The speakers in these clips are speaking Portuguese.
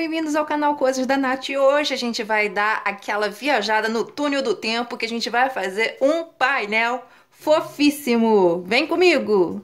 bem-vindos ao canal Coisas da Nath e hoje a gente vai dar aquela viajada no túnel do tempo que a gente vai fazer um painel fofíssimo. Vem comigo!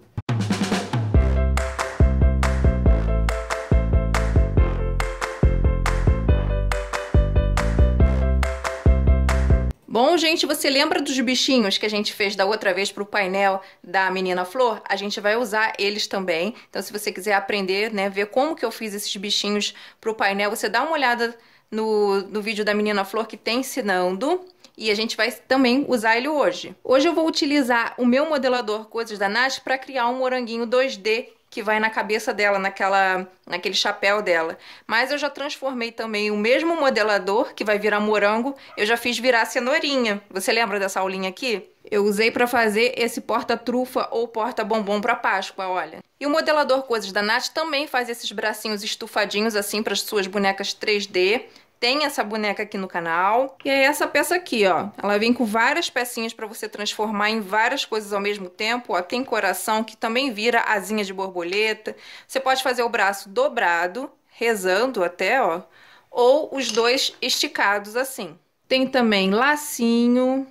Então, gente, você lembra dos bichinhos que a gente fez da outra vez para o painel da Menina Flor? A gente vai usar eles também. Então, se você quiser aprender, né, ver como que eu fiz esses bichinhos para o painel, você dá uma olhada no, no vídeo da Menina Flor que tem tá ensinando e a gente vai também usar ele hoje. Hoje eu vou utilizar o meu modelador Coisas da Nath para criar um moranguinho 2D que vai na cabeça dela, naquela, naquele chapéu dela. Mas eu já transformei também o mesmo modelador, que vai virar morango, eu já fiz virar cenourinha. Você lembra dessa aulinha aqui? Eu usei para fazer esse porta-trufa ou porta-bombom para Páscoa, olha. E o modelador Coisas da Nath também faz esses bracinhos estufadinhos assim para as suas bonecas 3D tem essa boneca aqui no canal. E é essa peça aqui, ó. Ela vem com várias pecinhas para você transformar em várias coisas ao mesmo tempo, ó. Tem coração que também vira asinha de borboleta. Você pode fazer o braço dobrado, rezando até, ó. Ou os dois esticados assim. Tem também lacinho.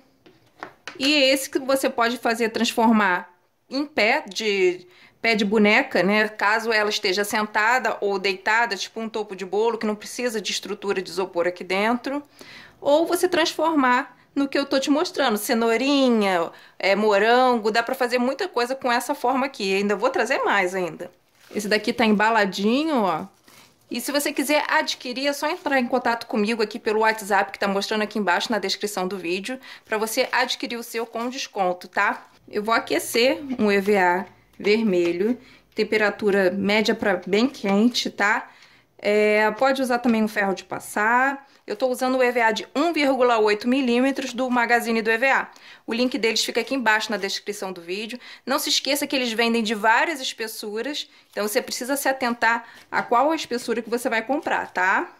E esse que você pode fazer transformar em pé de pé de boneca, né? Caso ela esteja sentada ou deitada, tipo um topo de bolo, que não precisa de estrutura de isopor aqui dentro. Ou você transformar no que eu tô te mostrando, cenourinha, é, morango, dá para fazer muita coisa com essa forma aqui. Ainda vou trazer mais ainda. Esse daqui tá embaladinho, ó. E se você quiser adquirir, é só entrar em contato comigo aqui pelo WhatsApp que tá mostrando aqui embaixo na descrição do vídeo, para você adquirir o seu com desconto, tá? Eu vou aquecer um EVA vermelho. Temperatura média para bem quente, tá? É, pode usar também um ferro de passar. Eu estou usando o EVA de 1,8 milímetros do Magazine do EVA. O link deles fica aqui embaixo na descrição do vídeo. Não se esqueça que eles vendem de várias espessuras, então você precisa se atentar a qual espessura que você vai comprar, tá?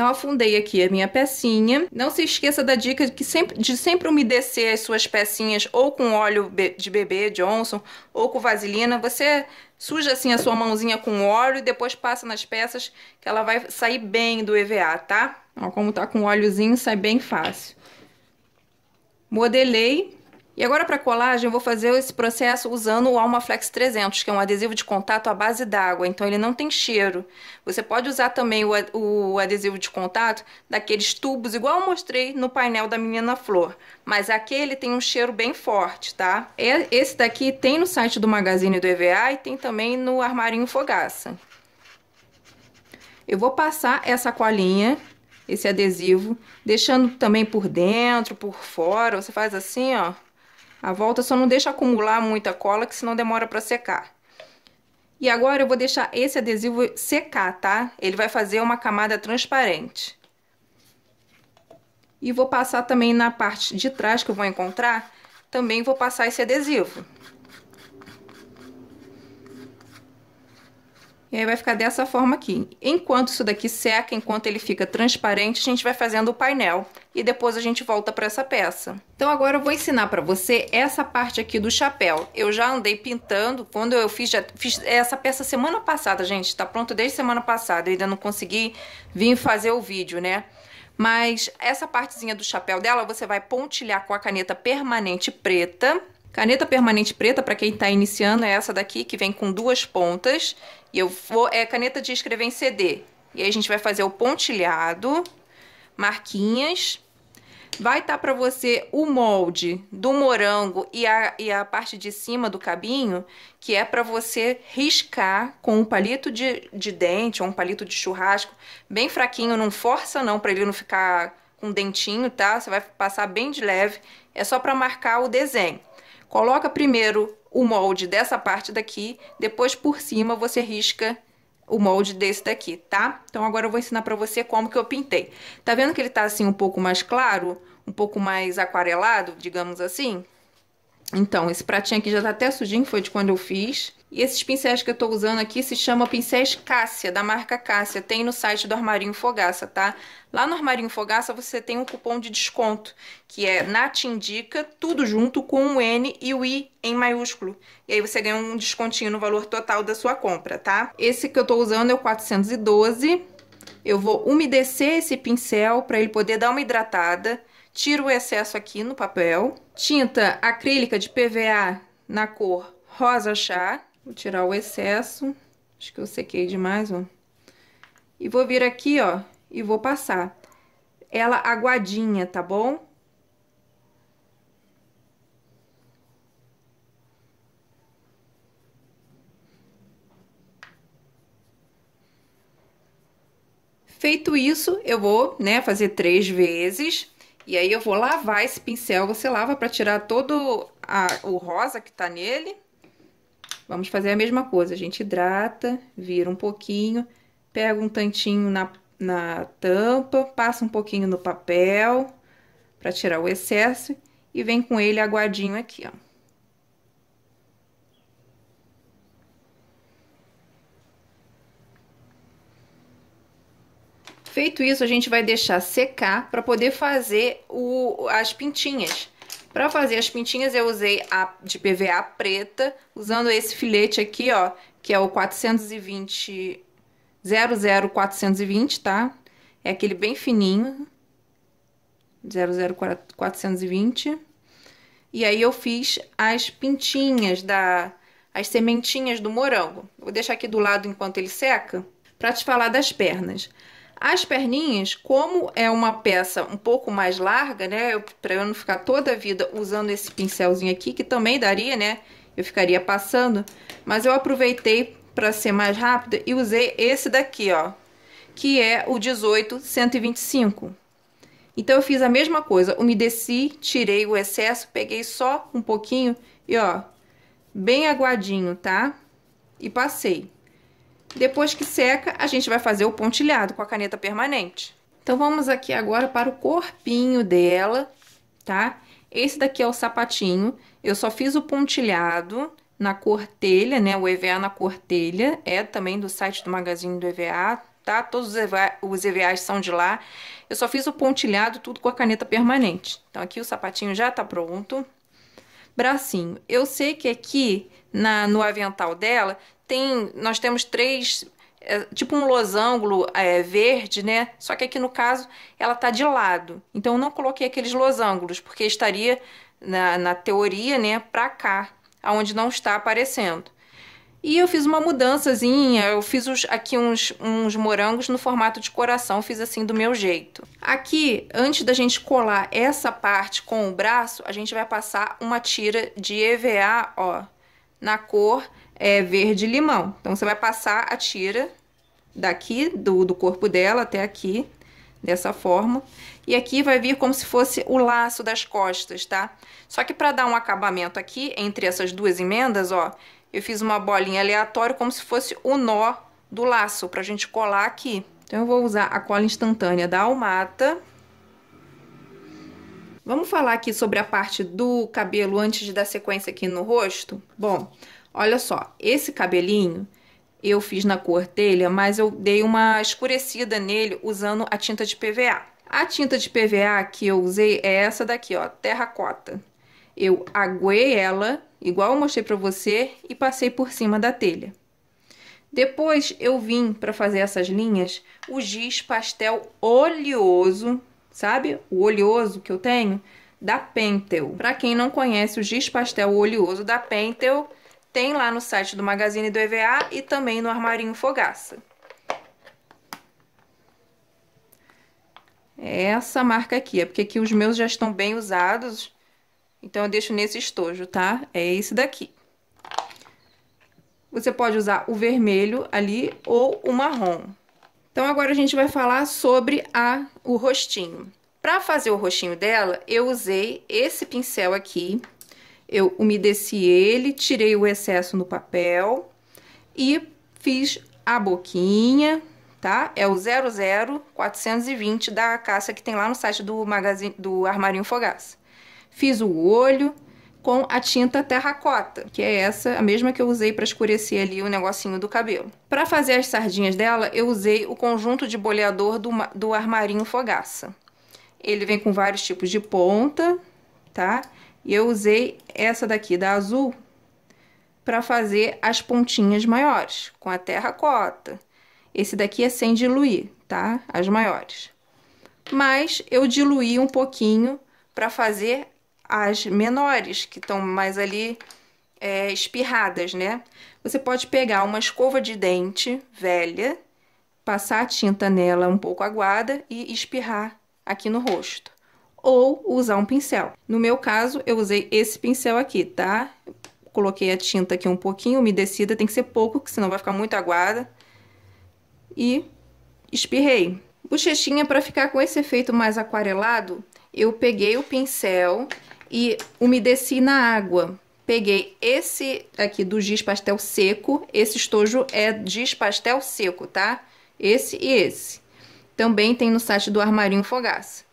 Então afundei aqui a minha pecinha. Não se esqueça da dica de, que sempre, de sempre umedecer as suas pecinhas ou com óleo de bebê Johnson ou com vaselina. Você suja assim a sua mãozinha com óleo e depois passa nas peças que ela vai sair bem do EVA, tá? Ó, como tá com óleozinho, sai bem fácil. Modelei e agora para colagem eu vou fazer esse processo usando o Almaflex 300, que é um adesivo de contato à base d'água, então ele não tem cheiro. Você pode usar também o adesivo de contato daqueles tubos, igual eu mostrei no painel da Menina Flor, mas aquele tem um cheiro bem forte, tá? Esse daqui tem no site do Magazine do EVA e tem também no Armarinho Fogaça. Eu vou passar essa colinha esse adesivo, deixando também por dentro, por fora, você faz assim, ó, a volta só não deixa acumular muita cola, que senão demora para secar. E agora eu vou deixar esse adesivo secar, tá? Ele vai fazer uma camada transparente. E vou passar também na parte de trás que eu vou encontrar, também vou passar esse adesivo. E aí vai ficar dessa forma aqui. Enquanto isso daqui seca, enquanto ele fica transparente, a gente vai fazendo o painel. E depois a gente volta para essa peça. Então agora eu vou ensinar para você essa parte aqui do chapéu. Eu já andei pintando, quando eu fiz, já fiz essa peça semana passada, gente. Tá pronto desde semana passada, eu ainda não consegui vir fazer o vídeo, né? Mas essa partezinha do chapéu dela, você vai pontilhar com a caneta permanente preta Caneta permanente preta, para quem está iniciando, é essa daqui, que vem com duas pontas. E eu vou... É caneta de escrever em CD. E aí a gente vai fazer o pontilhado, marquinhas. Vai estar tá para você o molde do morango e a, e a parte de cima do cabinho, que é para você riscar com um palito de, de dente ou um palito de churrasco, bem fraquinho, não força não, para ele não ficar com dentinho, tá? Você vai passar bem de leve, é só para marcar o desenho. Coloca primeiro o molde dessa parte daqui, depois por cima você risca o molde desse daqui, tá? Então agora eu vou ensinar pra você como que eu pintei. Tá vendo que ele tá assim um pouco mais claro? Um pouco mais aquarelado, digamos assim? Então, esse pratinho aqui já tá até sujinho, foi de quando eu fiz. E esses pincéis que eu tô usando aqui se chama pincéis Cássia, da marca Cássia. Tem no site do Armarinho Fogaça, tá? Lá no Armarinho Fogaça você tem um cupom de desconto, que é Natindica, tudo junto com o um N e o I em maiúsculo. E aí você ganha um descontinho no valor total da sua compra, tá? Esse que eu tô usando é o 412. Eu vou umedecer esse pincel para ele poder dar uma hidratada. Tiro o excesso aqui no papel. Tinta acrílica de PVA na cor rosa chá. Vou tirar o excesso. Acho que eu sequei demais, ó. E vou vir aqui, ó, e vou passar. Ela aguadinha, tá bom? Feito isso, eu vou, né, fazer três vezes. E aí eu vou lavar esse pincel, você lava para tirar todo a, o rosa que tá nele. Vamos fazer a mesma coisa, a gente hidrata, vira um pouquinho, pega um tantinho na, na tampa, passa um pouquinho no papel para tirar o excesso e vem com ele aguadinho aqui, ó. Feito isso, a gente vai deixar secar para poder fazer o, as pintinhas. Para fazer as pintinhas, eu usei a de PVA preta, usando esse filete aqui, ó, que é o 420 00420, tá? É aquele bem fininho. 00420. E aí eu fiz as pintinhas da as sementinhas do morango. Vou deixar aqui do lado enquanto ele seca para te falar das pernas. As perninhas, como é uma peça um pouco mais larga, né? Para eu não ficar toda a vida usando esse pincelzinho aqui, que também daria, né? Eu ficaria passando, mas eu aproveitei para ser mais rápida e usei esse daqui, ó, que é o 18125. Então eu fiz a mesma coisa, umedeci, tirei o excesso, peguei só um pouquinho e ó, bem aguadinho, tá? E passei. Depois que seca, a gente vai fazer o pontilhado com a caneta permanente. Então, vamos aqui agora para o corpinho dela, tá? Esse daqui é o sapatinho. Eu só fiz o pontilhado na cortelha, né? O EVA na cortelha. É também do site do Magazine do EVA, tá? Todos os, EVA, os EVAs são de lá. Eu só fiz o pontilhado, tudo com a caneta permanente. Então, aqui o sapatinho já tá pronto. Bracinho. Eu sei que aqui na, no avental dela tem, nós temos três, é, tipo um losango é, verde, né? Só que aqui no caso ela tá de lado. Então eu não coloquei aqueles losangos, porque estaria na, na teoria, né, para cá, aonde não está aparecendo. E eu fiz uma mudançazinha, eu fiz os, aqui uns, uns morangos no formato de coração, fiz assim do meu jeito. Aqui, antes da gente colar essa parte com o braço, a gente vai passar uma tira de EVA, ó, na cor é, verde-limão. Então, você vai passar a tira daqui, do, do corpo dela até aqui, dessa forma. E aqui vai vir como se fosse o laço das costas, tá? Só que para dar um acabamento aqui, entre essas duas emendas, ó, eu fiz uma bolinha aleatória como se fosse o nó do laço, pra gente colar aqui. Então, eu vou usar a cola instantânea da Almata. Vamos falar aqui sobre a parte do cabelo antes de dar sequência aqui no rosto? Bom, Olha só, esse cabelinho eu fiz na cor telha, mas eu dei uma escurecida nele usando a tinta de PVA. A tinta de PVA que eu usei é essa daqui, ó, terracota. Eu aguei ela, igual eu mostrei pra você, e passei por cima da telha. Depois eu vim para fazer essas linhas o giz pastel oleoso, sabe? O oleoso que eu tenho da Pentel. Para quem não conhece o giz pastel oleoso da Pentel, tem lá no site do Magazine do EVA e também no Armarinho Fogaça. essa marca aqui, é porque aqui os meus já estão bem usados, então eu deixo nesse estojo, tá? É esse daqui. Você pode usar o vermelho ali ou o marrom. Então agora a gente vai falar sobre a, o rostinho. Para fazer o rostinho dela, eu usei esse pincel aqui, eu umedeci ele, tirei o excesso no papel e fiz a boquinha, tá? É o 00420 da caça que tem lá no site do magazine do Armarinho Fogaça. Fiz o olho com a tinta terracota, que é essa, a mesma que eu usei para escurecer ali o negocinho do cabelo. Para fazer as sardinhas dela, eu usei o conjunto de boleador do, do Armarinho Fogaça. Ele vem com vários tipos de ponta, tá? E eu usei essa daqui da azul para fazer as pontinhas maiores, com a terracota. Esse daqui é sem diluir, tá? As maiores. Mas eu diluí um pouquinho para fazer as menores, que estão mais ali é, espirradas, né? Você pode pegar uma escova de dente velha, passar a tinta nela um pouco aguada e espirrar aqui no rosto ou usar um pincel. No meu caso, eu usei esse pincel aqui, tá? Coloquei a tinta aqui um pouquinho umedecida, tem que ser pouco, que senão vai ficar muito aguada. E espirrei. Bochechinha, para ficar com esse efeito mais aquarelado, eu peguei o pincel e umedeci na água. Peguei esse aqui do giz pastel seco, esse estojo é giz pastel seco, tá? Esse e esse. Também tem no site do Armarinho Fogaça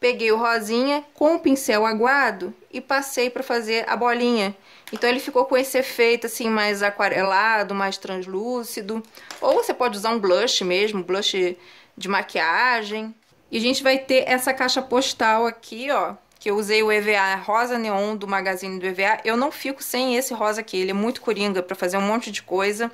peguei o rosinha com o pincel aguado e passei para fazer a bolinha. Então ele ficou com esse efeito assim mais aquarelado, mais translúcido. Ou você pode usar um blush mesmo, blush de maquiagem. E a gente vai ter essa caixa postal aqui, ó, que eu usei o EVA rosa neon do magazine do EVA. Eu não fico sem esse rosa aqui, ele é muito coringa para fazer um monte de coisa.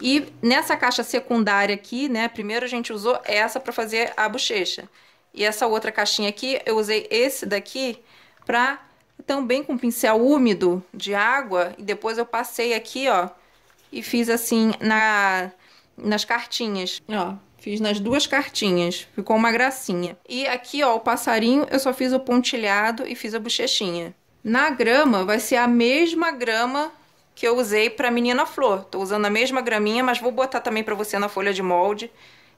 E nessa caixa secundária aqui, né, primeiro a gente usou essa para fazer a bochecha. E essa outra caixinha aqui, eu usei esse daqui pra também com pincel úmido de água. E depois eu passei aqui, ó, e fiz assim na, nas cartinhas, ó. Fiz nas duas cartinhas, ficou uma gracinha. E aqui, ó, o passarinho, eu só fiz o pontilhado e fiz a bochechinha. Na grama, vai ser a mesma grama que eu usei pra menina flor. Tô usando a mesma graminha, mas vou botar também pra você na folha de molde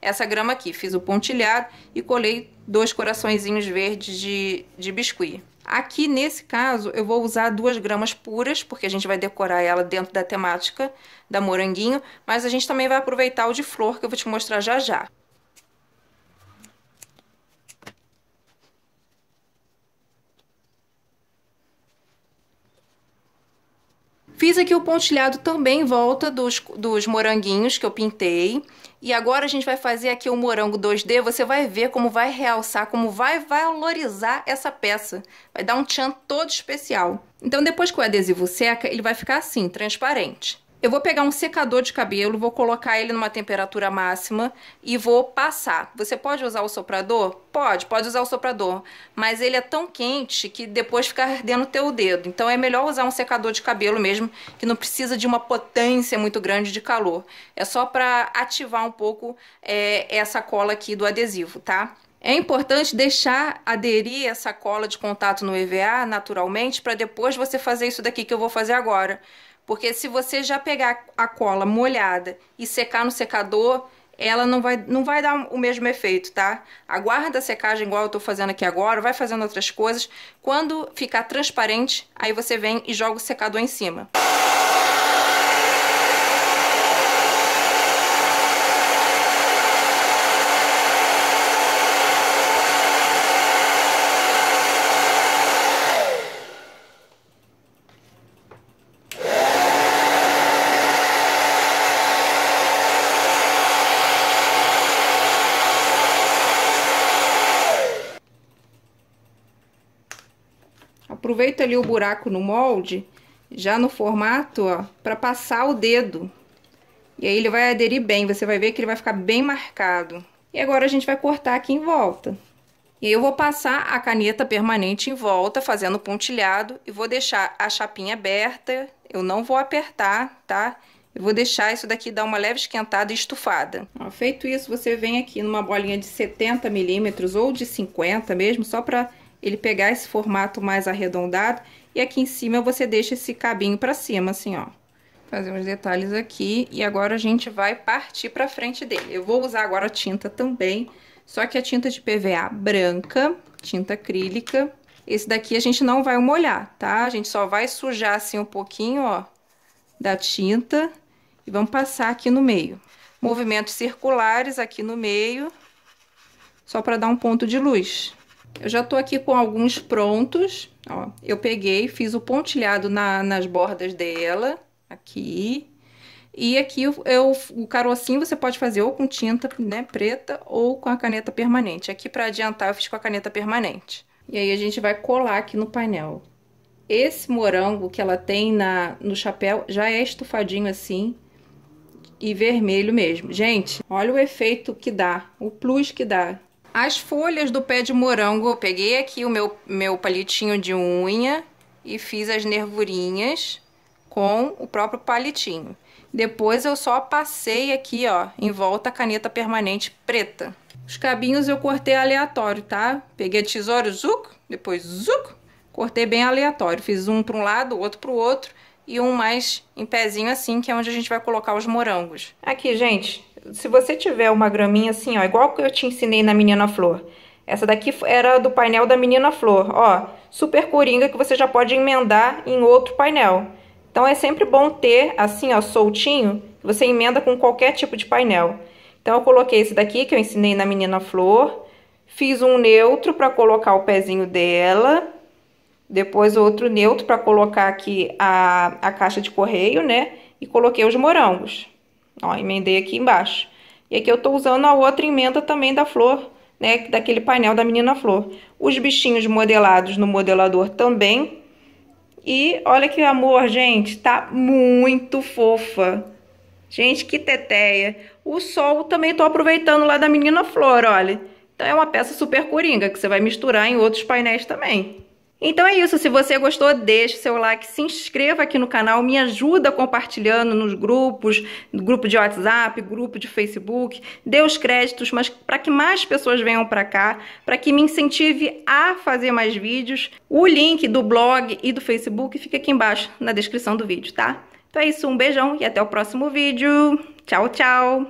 essa grama aqui. Fiz o pontilhado e colei dois coraçõezinhos verdes de, de biscuit. Aqui, nesse caso, eu vou usar duas gramas puras, porque a gente vai decorar ela dentro da temática da moranguinho, mas a gente também vai aproveitar o de flor, que eu vou te mostrar já já. Fiz aqui o pontilhado também em volta dos, dos moranguinhos que eu pintei. E agora a gente vai fazer aqui o morango 2D, você vai ver como vai realçar, como vai valorizar essa peça. Vai dar um tchan todo especial. Então depois que o adesivo seca, ele vai ficar assim, transparente. Eu vou pegar um secador de cabelo, vou colocar ele numa temperatura máxima e vou passar. Você pode usar o soprador? Pode, pode usar o soprador, mas ele é tão quente que depois fica ardendo o teu dedo. Então é melhor usar um secador de cabelo mesmo, que não precisa de uma potência muito grande de calor. É só para ativar um pouco é, essa cola aqui do adesivo, tá? É importante deixar aderir essa cola de contato no EVA naturalmente para depois você fazer isso daqui que eu vou fazer agora. Porque se você já pegar a cola molhada e secar no secador, ela não vai, não vai dar o mesmo efeito, tá? Aguarda a secagem igual eu tô fazendo aqui agora, vai fazendo outras coisas. Quando ficar transparente, aí você vem e joga o secador em cima. aproveito ali o buraco no molde, já no formato, ó, pra passar o dedo. E aí ele vai aderir bem, você vai ver que ele vai ficar bem marcado. E agora a gente vai cortar aqui em volta. E eu vou passar a caneta permanente em volta, fazendo pontilhado, e vou deixar a chapinha aberta, eu não vou apertar, tá? Eu vou deixar isso daqui dar uma leve esquentada e estufada. Ó, feito isso, você vem aqui numa bolinha de 70 milímetros ou de 50 mesmo, só pra ele pegar esse formato mais arredondado e aqui em cima você deixa esse cabinho para cima, assim, ó. Fazer uns detalhes aqui e agora a gente vai partir para frente dele. Eu vou usar agora a tinta também, só que a tinta de PVA branca, tinta acrílica. Esse daqui a gente não vai molhar, tá? A gente só vai sujar assim um pouquinho, ó, da tinta e vamos passar aqui no meio. Movimentos circulares aqui no meio, só para dar um ponto de luz. Eu já tô aqui com alguns prontos, ó. Eu peguei, fiz o pontilhado na, nas bordas dela, aqui. E aqui eu, eu, o carocinho você pode fazer ou com tinta né, preta ou com a caneta permanente. Aqui para adiantar eu fiz com a caneta permanente. E aí a gente vai colar aqui no painel. Esse morango que ela tem na, no chapéu já é estufadinho assim e vermelho mesmo. Gente, olha o efeito que dá, o plus que dá as folhas do pé de morango. Eu peguei aqui o meu, meu palitinho de unha e fiz as nervurinhas com o próprio palitinho. Depois eu só passei aqui, ó, em volta a caneta permanente preta. Os cabinhos eu cortei aleatório, tá? Peguei a tesoura, zuc, depois zuc, cortei bem aleatório. Fiz um para um lado, outro para o outro e um mais em pezinho assim, que é onde a gente vai colocar os morangos. Aqui, gente, se você tiver uma graminha assim, ó, igual que eu te ensinei na Menina Flor. Essa daqui era do painel da Menina Flor, ó, super coringa que você já pode emendar em outro painel. Então é sempre bom ter assim, ó, soltinho, que você emenda com qualquer tipo de painel. Então eu coloquei esse daqui que eu ensinei na Menina Flor, fiz um neutro para colocar o pezinho dela, depois outro neutro para colocar aqui a, a caixa de correio, né? E coloquei os morangos. Ó, emendei aqui embaixo. E aqui eu tô usando a outra emenda também da flor, né, daquele painel da menina flor. Os bichinhos modelados no modelador também. E olha que amor, gente, tá muito fofa. Gente, que teteia. O sol também tô aproveitando lá da menina flor, olha. Então é uma peça super coringa que você vai misturar em outros painéis também. Então é isso, se você gostou, deixe seu like, se inscreva aqui no canal, me ajuda compartilhando nos grupos, grupo de WhatsApp, grupo de Facebook, dê os créditos, mas para que mais pessoas venham para cá, para que me incentive a fazer mais vídeos. O link do blog e do Facebook fica aqui embaixo na descrição do vídeo, tá? Então é isso, um beijão e até o próximo vídeo. Tchau, tchau!